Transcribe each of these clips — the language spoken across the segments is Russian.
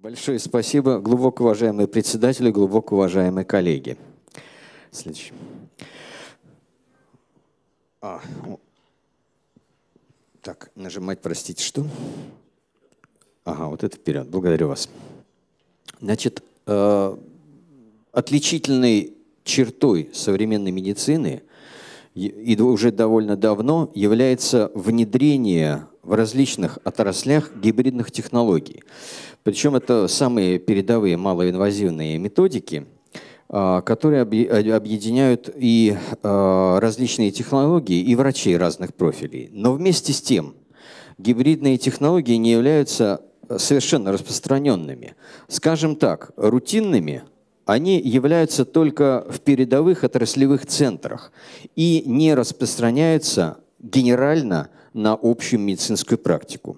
Большое спасибо, глубоко уважаемые председатели, глубоко уважаемые коллеги. Следующий. А, так, нажимать, простите, что? Ага, вот это вперед. Благодарю вас. Значит, э, отличительной чертой современной медицины и уже довольно давно является внедрение в различных отраслях гибридных технологий. Причем это самые передовые малоинвазивные методики, а, которые э, объединяют и а, различные технологии, и врачей разных профилей. Но вместе с тем гибридные технологии не являются э, совершенно распространенными. Скажем так, рутинными они являются только в передовых отраслевых центрах и не распространяются генерально на общую медицинскую практику.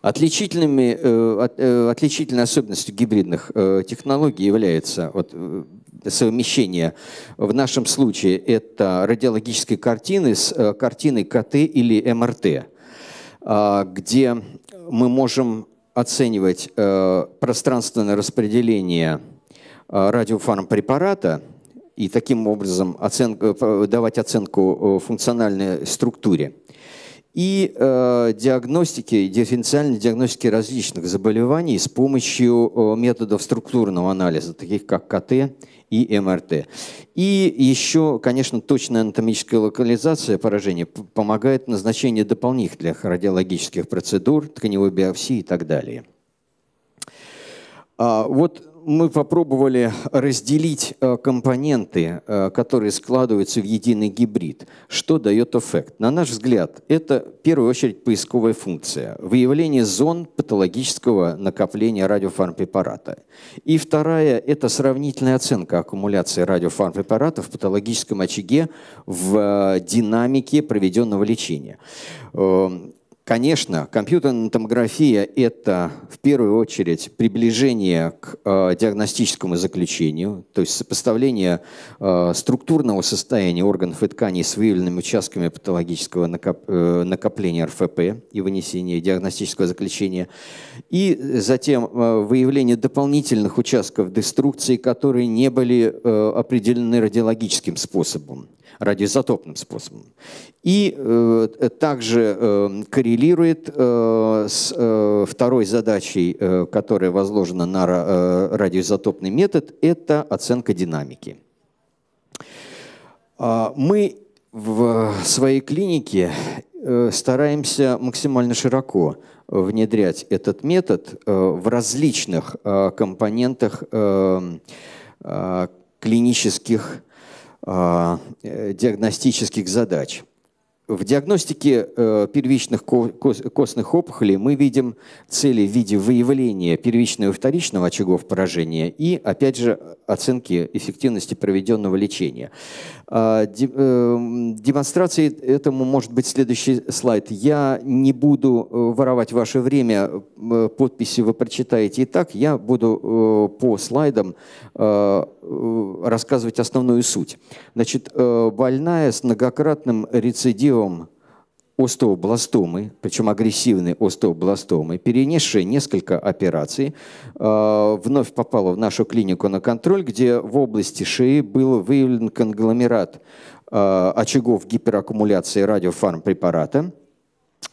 Отличительными, э, э, отличительной особенностью гибридных э, технологий является вот, совмещение, в нашем случае это радиологической картины с картиной КТ или МРТ, где мы можем оценивать пространственное распределение радиофармпрепарата – и таким образом оценку, э, давать оценку э, функциональной структуре. И э, диагностики, дифференциальной диагностики различных заболеваний с помощью э, методов структурного анализа, таких как КТ и МРТ. И еще, конечно, точная анатомическая локализация поражения помогает назначению дополнительных радиологических процедур, тканевой биопсии и так далее. А вот мы попробовали разделить э, компоненты, э, которые складываются в единый гибрид. Что дает эффект? На наш взгляд, это в первую очередь поисковая функция, выявление зон патологического накопления радиофармпрепарата. И вторая – это сравнительная оценка аккумуляции радиофармпрепарата в патологическом очаге в э, динамике проведенного лечения эм, Конечно, компьютерная томография – это в первую очередь приближение к э, диагностическому заключению, то есть сопоставление э, структурного состояния органов и тканей с выявленными участками патологического накоп, э, накопления РФП и вынесение диагностического заключения, и затем э, выявление дополнительных участков деструкции, которые не были э, определены радиологическим способом радиоизотопным способом. И э, также э, корреляция коррелирует э, с э, второй задачей, э, которая возложена на радиоизотопный метод, это оценка динамики. А, мы в своей клинике стараемся максимально широко внедрять этот метод в различных компонентах клинических диагностических задач. В диагностике э, первичных костных опухолей мы видим цели в виде выявления первичного и вторичного очагов поражения и, опять же, оценки эффективности проведенного лечения. А, э, Демонстрацией этому может быть следующий слайд. Я не буду э, воровать ваше время, подписи вы прочитаете и так. Я буду по слайдам Э, рассказывать основную суть. Значит, больная э, с многократным рецидивом остеобластомы, причем агрессивной остеобластомы, перенесшая несколько операций, э, вновь попала в нашу клинику на контроль, где в области шеи был выявлен конгломерат очагов гипераккумуляции радиофармпрепарата –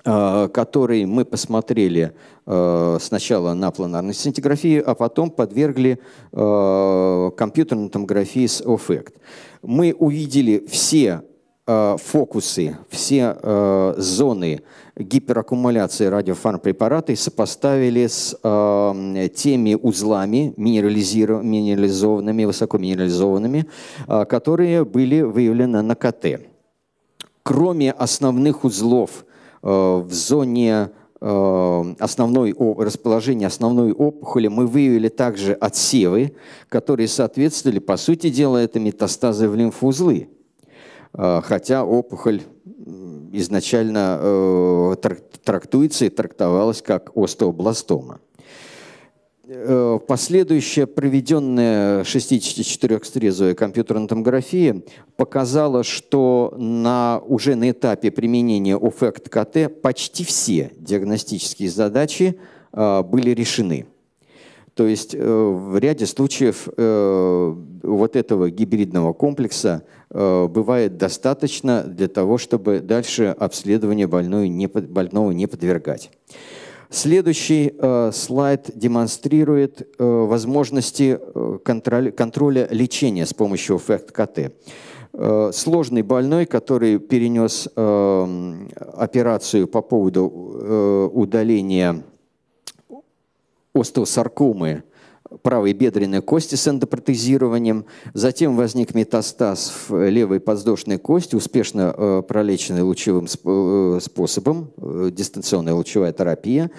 Э, который мы посмотрели э, сначала на планарной сцинтиграфии, а потом подвергли э, компьютерной томографии с OFECT. Мы увидели все фокусы, все зоны гипераккумуляции радиофармпрепарата и сопоставили с теми узлами минерализованными, высокоминерализованными, которые были выявлены на КТ кроме основных узлов Э, в зоне э, основной, расположения основной опухоли мы выявили также отсевы, которые соответствовали, по сути дела, это метастазы в лимфоузлы. Э, хотя опухоль изначально трактуется и трактовалась как остеобластома последующая проведенная 64-срезовая компьютерная томография показала, что на, уже на этапе применения офект КТ почти все диагностические задачи э, были решены. То есть э, в ряде случаев э, вот этого гибридного комплекса бывает достаточно для того, чтобы дальше обследование больного не подвергать. Следующий э, слайд демонстрирует э, возможности э, контроль, контроля лечения с помощью ФЭКТ-КТ. Э, сложный больной, который перенес э, операцию по поводу э, удаления остеосаркомы, правой бедренной кости с эндопротезированием. Затем возник метастаз в левой подвздошной кости, успешно э, пролеченный лучевым э, способом, э, дистанционная лучевая терапия.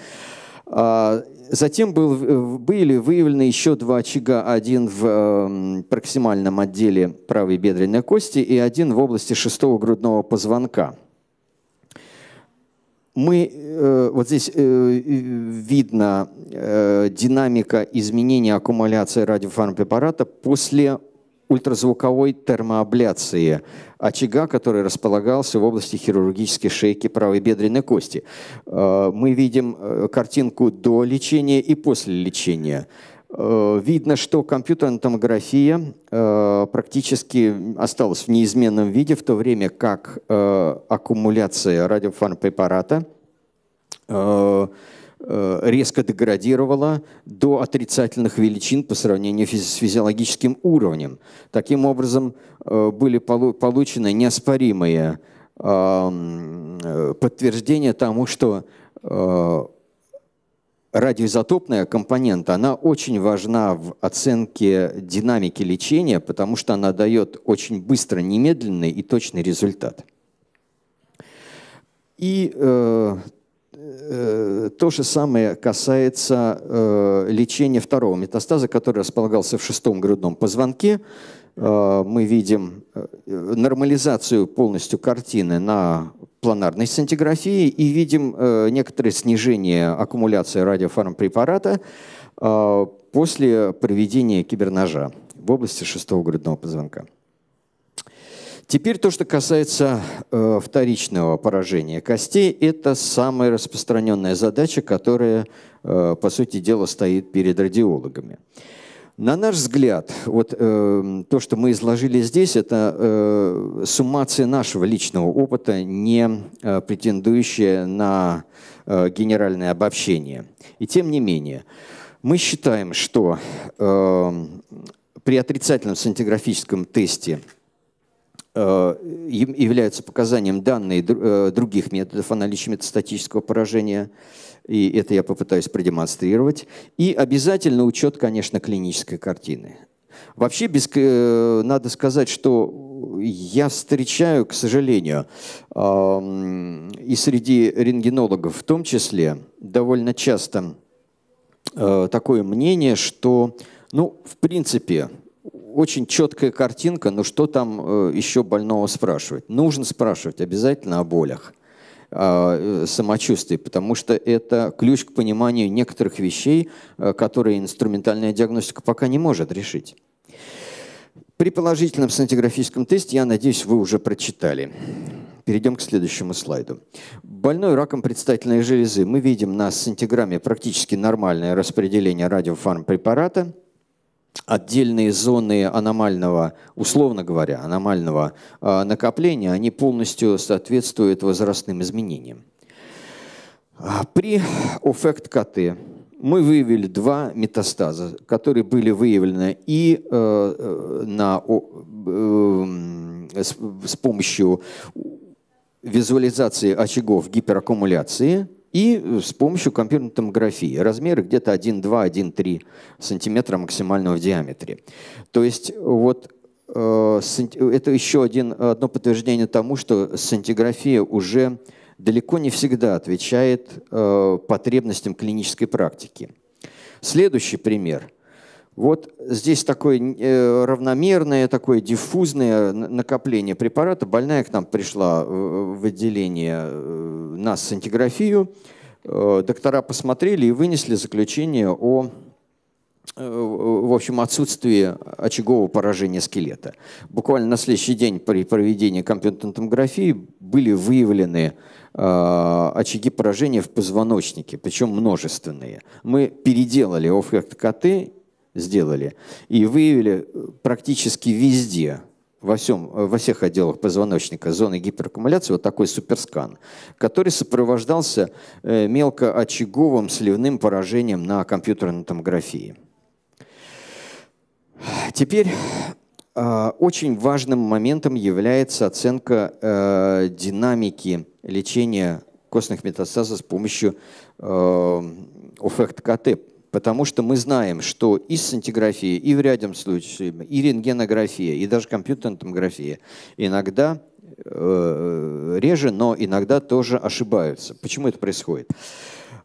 А, затем был, были выявлены еще два очага, один в проксимальном отделе правой бедренной кости и один в области шестого грудного позвонка – мы, э, вот здесь э, э видно э, динамика изменения аккумуляции радиофармпрепарата после ультразвуковой термоабляции очага, который располагался в области хирургической шейки правой бедренной кости. Мы видим картинку до лечения и после лечения. Э, видно, что компьютерная томография э, практически осталась в неизменном виде, в то время как э, аккумуляция радиофармпрепарата резко деградировала до отрицательных величин по сравнению с физиологическим уровнем. Таким образом, были получены неоспоримые подтверждения тому, что радиоизотопная компонента, она очень важна в оценке динамики лечения, потому что она дает очень быстро, немедленный и точный результат. И э, Э, то же самое касается э, лечения второго метастаза, который располагался в шестом грудном позвонке. Э, мы видим нормализацию полностью картины на планарной сцинтиграфии и видим некоторое снижение аккумуляции радиофармпрепарата после проведения киберножа в области шестого грудного позвонка. Теперь то, что касается э, вторичного поражения костей, это самая распространенная задача, которая, э, по сути дела, стоит перед радиологами. На наш взгляд, вот э, то, что мы изложили здесь, это э, суммация нашего личного опыта, не э, претендующая на э, генеральное обобщение. И тем не менее, мы считаем, что э, при отрицательном сантиграфическом тесте Э, являются показанием данные э, других методов о наличии метастатического поражения, и это я попытаюсь продемонстрировать. И обязательно учет, конечно, клинической картины. Вообще, без, э, надо сказать, что я встречаю, к сожалению, и среди рентгенологов в том числе, довольно часто такое мнение, что, ну, в принципе, очень четкая картинка, но что там э, еще больного спрашивать? Нужно спрашивать обязательно о болях а, э, самочувствии, потому что это ключ к пониманию некоторых вещей, э, которые инструментальная диагностика пока не может решить. При положительном сантиграфическом тесте, я надеюсь, вы уже прочитали. Перейдем к следующему слайду. Больной раком предстательной железы мы видим на сантиграмме практически нормальное распределение радиофармпрепарата – отдельные зоны аномального, условно говоря, аномального а, накопления, они полностью соответствуют возрастным изменениям. А, при оффект КТ мы выявили два метастаза, которые были выявлены и э, э, на, э, с помощью визуализации очагов гипераккумуляции – и э, с помощью компьютерной томографии. Размеры где-то 1,2-1,3 сантиметра максимального в диаметре. То есть вот э, это еще один, одно подтверждение тому, что сантиграфия уже далеко не всегда отвечает э, потребностям клинической практики. Следующий пример – вот здесь такое э, равномерное, такое диффузное накопление препарата. Больная к нам пришла э, в отделение э, на сантиграфию. Доктора посмотрели и вынесли заключение о в общем, отсутствии очагового поражения скелета. Буквально на следующий день при проведении компьютерной томографии были выявлены очаги поражения в позвоночнике, причем множественные. Мы переделали ОФКТ сделали. И выявили э, практически везде, во, всем, э, во всех отделах позвоночника зоны гипераккумуляции вот такой суперскан, который сопровождался э, мелкоочаговым сливным поражением на компьютерной томографии. Теперь очень важным моментом является оценка динамики лечения костных метастазов с помощью оффект-КТ, потому что мы знаем, что и сантиграфия, и в ряде случаев, и рентгенография, и даже компьютерная томография иногда э, реже, но иногда тоже ошибаются. Почему это происходит?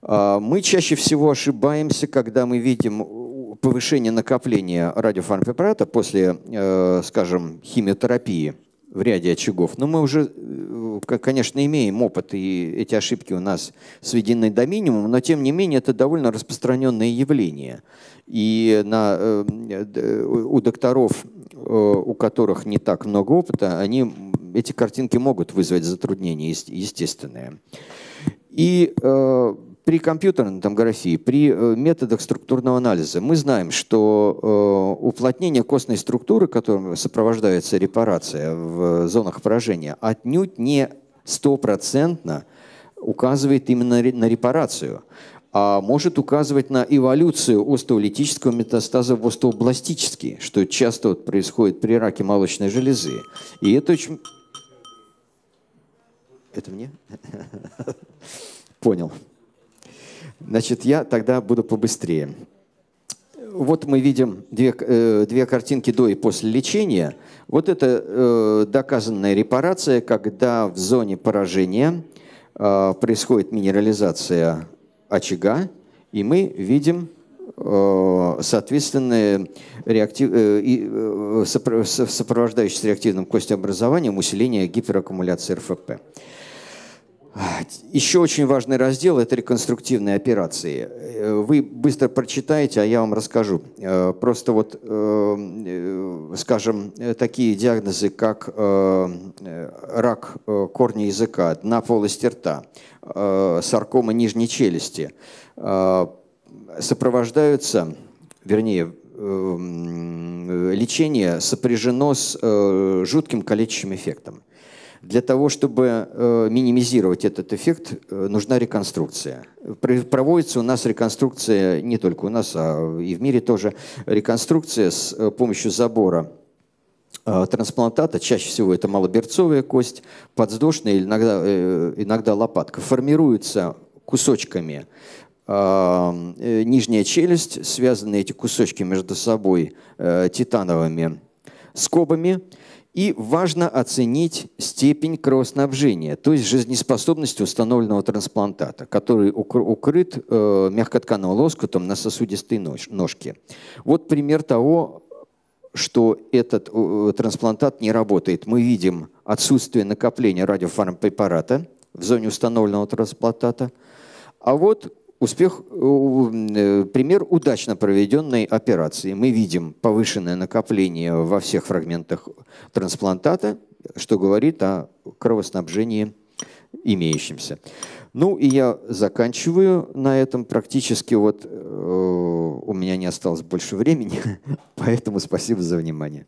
А, мы чаще всего ошибаемся, когда мы видим повышение накопления радиофармпрепарата после, э, скажем, химиотерапии в ряде очагов, но мы уже э, конечно, имеем опыт, и эти ошибки у нас сведены до минимума, но тем не менее это довольно распространенное явление. И на, э, у докторов, э, у которых не так много опыта, они, эти картинки могут вызвать затруднения естественные. И э, при компьютерной томографии, при э, методах структурного анализа мы знаем, что э, уплотнение костной структуры, которым сопровождается репарация в зонах поражения, отнюдь не стопроцентно указывает именно на репарацию, а может указывать на эволюцию остеолитического метастаза в остеобластический, что часто вот происходит при раке молочной железы. И это очень... Это мне? Понял. Значит, я тогда буду побыстрее. Вот мы видим две, э, две картинки до и после лечения. Вот это э, доказанная репарация, когда в зоне поражения э, происходит минерализация очага, и мы видим соответственно, реактив, сопровождающийся реактивным костеобразованием усиление гипераккумуляции РФП. Еще очень важный раздел – это реконструктивные операции. Э, вы быстро прочитаете, а я вам расскажу. Э, просто вот, э, скажем, такие диагнозы, как рак корня языка, дна полости рта, саркома нижней челюсти, сопровождаются, вернее, лечение сопряжено с жутким калечащим эффектом – для того, чтобы э, минимизировать этот эффект, э, нужна реконструкция. Проводится у нас реконструкция, не только у нас, а и в мире тоже, реконструкция с э, помощью забора трансплантата, чаще всего это малоберцовая кость, подвздошная, иногда, иногда лопатка, формируется кусочками нижняя челюсть, связаны эти кусочки между собой титановыми скобами, и важно оценить степень кровоснабжения, то есть жизнеспособность установленного трансплантата, который укрыт э, мягкоткановым лоскутом на сосудистой ножке. Вот пример того, что этот э, трансплантат не работает. Мы видим отсутствие накопления радиофармпрепарата в зоне установленного трансплантата. А вот Успех, э, э, пример удачно проведенной операции. Мы видим повышенное накопление во всех фрагментах трансплантата, что говорит о кровоснабжении имеющимся. Ну и я заканчиваю на этом практически. Вот э, у меня не осталось больше времени, поэтому спасибо за внимание.